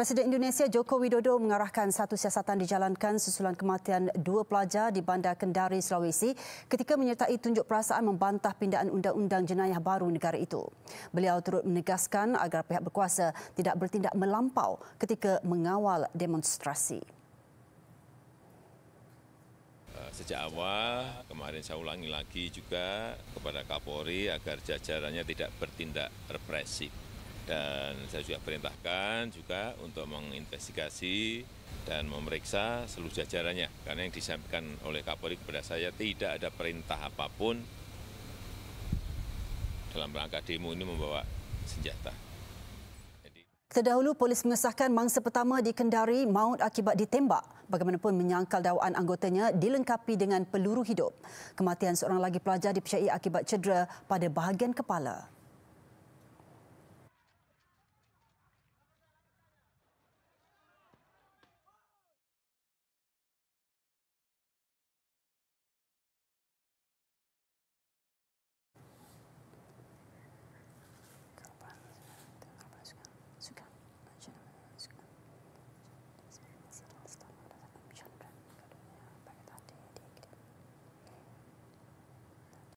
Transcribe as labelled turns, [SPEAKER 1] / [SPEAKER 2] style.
[SPEAKER 1] Presiden Indonesia Joko Widodo mengarahkan satu siasatan dijalankan susulan kematian dua pelajar di Bandar Kendari, Sulawesi ketika menyertai tunjuk perasaan membantah pindaan undang-undang jenayah baru negara itu. Beliau turut menegaskan agar pihak berkuasa tidak bertindak melampau ketika mengawal demonstrasi.
[SPEAKER 2] Eh, sejak awal, kemarin saya ulangi lagi juga kepada Kapolri agar jajarannya tidak bertindak represif dan saya juga perintahkan juga untuk menginvestigasi dan memeriksa seluruh jajarannya karena yang disampaikan oleh Kapolri kepada saya tidak ada perintah apapun dalam rangka demo ini membawa senjata.
[SPEAKER 1] Terdahulu, polis mengesahkan mangsa pertama di Kendari maut akibat ditembak. Bagaimanapun menyangkal dakwaan anggotanya dilengkapi dengan peluru hidup. Kematian seorang lagi pelajar dipercayai akibat cedera pada bahagian kepala.